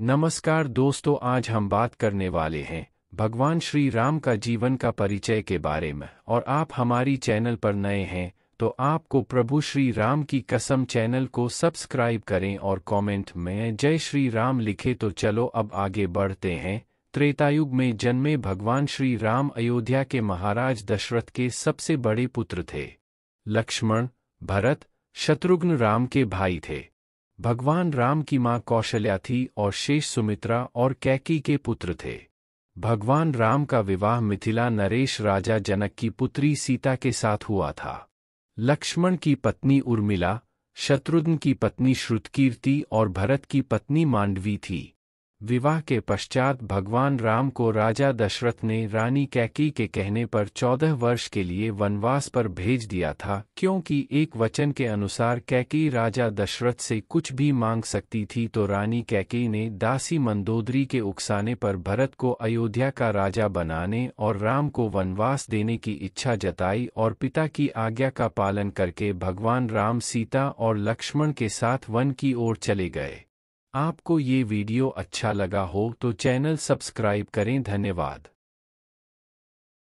नमस्कार दोस्तों आज हम बात करने वाले हैं भगवान श्री राम का जीवन का परिचय के बारे में और आप हमारी चैनल पर नए हैं तो आपको प्रभु श्री राम की कसम चैनल को सब्सक्राइब करें और कमेंट में जय श्री राम लिखे तो चलो अब आगे बढ़ते हैं त्रेतायुग में जन्मे भगवान श्री राम अयोध्या के महाराज दशरथ के सबसे बड़े पुत्र थे लक्ष्मण भरत शत्रुघ्न राम के भाई थे भगवान राम की मां कौशल्या थी और शेष सुमित्रा और कैकी के पुत्र थे भगवान राम का विवाह मिथिला नरेश राजा जनक की पुत्री सीता के साथ हुआ था लक्ष्मण की पत्नी उर्मिला शत्रुघ्न की पत्नी श्रुतकीर्ति और भरत की पत्नी मांडवी थी विवाह के पश्चात भगवान राम को राजा दशरथ ने रानी कैकी के कहने पर चौदह वर्ष के लिए वनवास पर भेज दिया था क्योंकि एक वचन के अनुसार कैकी राजा दशरथ से कुछ भी मांग सकती थी तो रानी कैकी ने दासी मंदोदरी के उकसाने पर भरत को अयोध्या का राजा बनाने और राम को वनवास देने की इच्छा जताई और पिता की आज्ञा का पालन करके भगवान राम सीता और लक्ष्मण के साथ वन की ओर चले गए आपको ये वीडियो अच्छा लगा हो तो चैनल सब्सक्राइब करें धन्यवाद